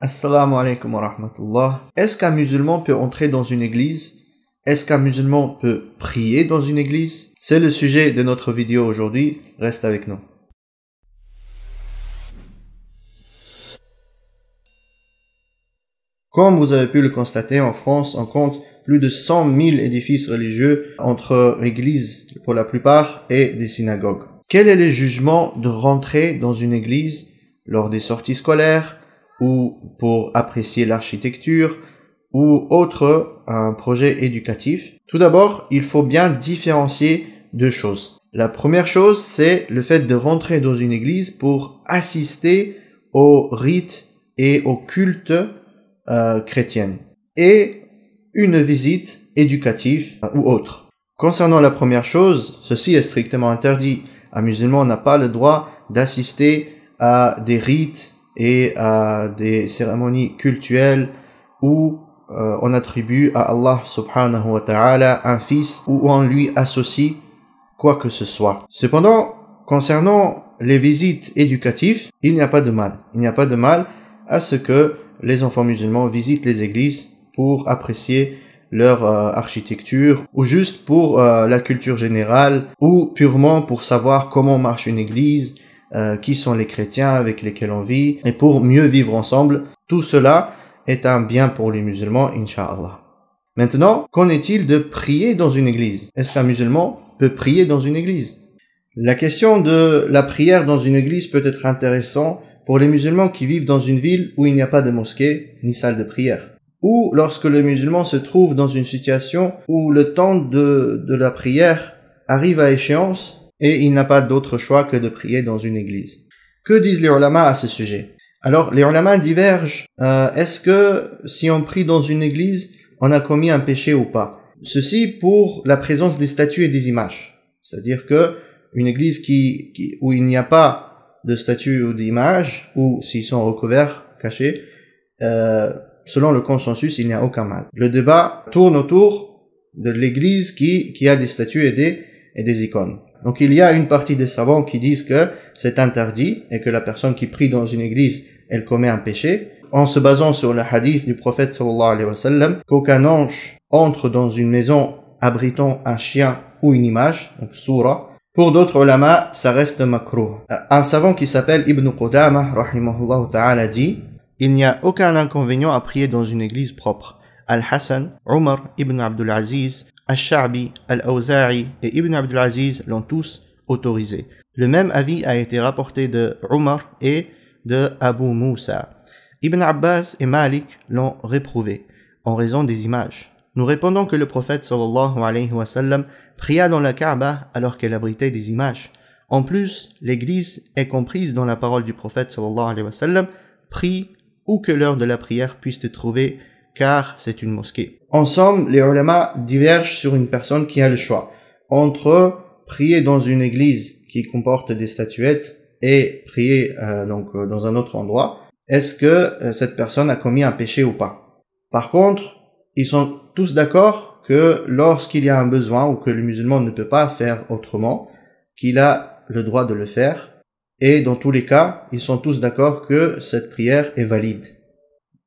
Assalamu alaikum wa rahmatullah. Est-ce qu'un musulman peut entrer dans une église Est-ce qu'un musulman peut prier dans une église C'est le sujet de notre vidéo aujourd'hui. Reste avec nous. Comme vous avez pu le constater, en France, on compte plus de 100 000 édifices religieux entre églises pour la plupart et des synagogues. Quel est le jugement de rentrer dans une église lors des sorties scolaires, ou pour apprécier l'architecture ou autre un projet éducatif. Tout d'abord, il faut bien différencier deux choses. La première chose, c'est le fait de rentrer dans une église pour assister aux rites et aux cultes euh, chrétiens. et une visite éducative euh, ou autre. Concernant la première chose, ceci est strictement interdit. Un musulman n'a pas le droit d'assister à des rites et à des cérémonies cultuelles où euh, on attribue à Allah subhanahu wa ta'ala un fils ou on lui associe quoi que ce soit. Cependant, concernant les visites éducatives, il n'y a pas de mal. Il n'y a pas de mal à ce que les enfants musulmans visitent les églises pour apprécier leur euh, architecture ou juste pour euh, la culture générale ou purement pour savoir comment marche une église, euh, qui sont les chrétiens avec lesquels on vit, et pour mieux vivre ensemble. Tout cela est un bien pour les musulmans, inshallah. Maintenant, qu'en est-il de prier dans une église Est-ce qu'un musulman peut prier dans une église La question de la prière dans une église peut être intéressante pour les musulmans qui vivent dans une ville où il n'y a pas de mosquée ni salle de prière ou lorsque le musulman se trouve dans une situation où le temps de la prière arrive à échéance et il n'a pas d'autre choix que de prier dans une église. Que disent les ulama à ce sujet Alors les ulama divergent. Euh, est-ce que si on prie dans une église, on a commis un péché ou pas Ceci pour la présence des statues et des images. C'est-à-dire que une église qui, qui où il n'y a pas de statues ou d'images, ou s'ils sont recouverts, cachés, euh, selon le consensus, il n'y a aucun mal. Le débat tourne autour de l'église qui, qui a des statues et des, et des icônes. Donc il y a une partie des savants qui disent que c'est interdit et que la personne qui prie dans une église, elle commet un péché, en se basant sur le hadith du prophète sallallahu alayhi wa sallam, qu'aucun ange entre dans une maison abritant un chien ou une image, donc surah. Pour d'autres ulama, ça reste makruh. Un savant qui s'appelle Ibn Qudamah, rahimahullah ta'ala, dit « Il n'y a aucun inconvénient à prier dans une église propre. Al-Hassan, Omar ibn Abdul Aziz, Al-Sha'bi, Al-Awza'i et Ibn Abdul Aziz l'ont tous autorisé. Le même avis a été rapporté de Omar et de Abu Moussa. Ibn Abbas et Malik l'ont réprouvé en raison des images. Nous répondons que le prophète sallallahu alayhi wa sallam pria dans la Kaaba alors qu'elle abritait des images. En plus, l'église est comprise dans la parole du prophète sallallahu alayhi wa sallam, prie où que l'heure de la prière puisse te trouver car c'est une mosquée. En somme, les ulama divergent sur une personne qui a le choix entre prier dans une église qui comporte des statuettes et prier euh, donc euh, dans un autre endroit. Est-ce que euh, cette personne a commis un péché ou pas Par contre, ils sont tous d'accord que lorsqu'il y a un besoin ou que le musulman ne peut pas faire autrement, qu'il a le droit de le faire. Et dans tous les cas, ils sont tous d'accord que cette prière est valide.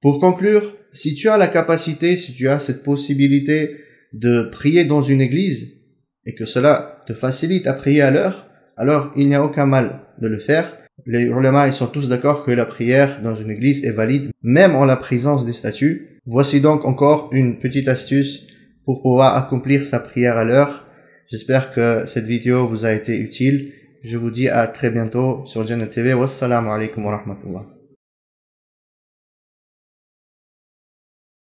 Pour conclure, si tu as la capacité, si tu as cette possibilité de prier dans une église et que cela te facilite à prier à l'heure, alors il n'y a aucun mal de le faire. Les ulama, ils sont tous d'accord que la prière dans une église est valide, même en la présence des statues. Voici donc encore une petite astuce pour pouvoir accomplir sa prière à l'heure. J'espère que cette vidéo vous a été utile. Je vous dis à très bientôt sur Jannat TV. Wassalamu alaikum wa rahmatullah.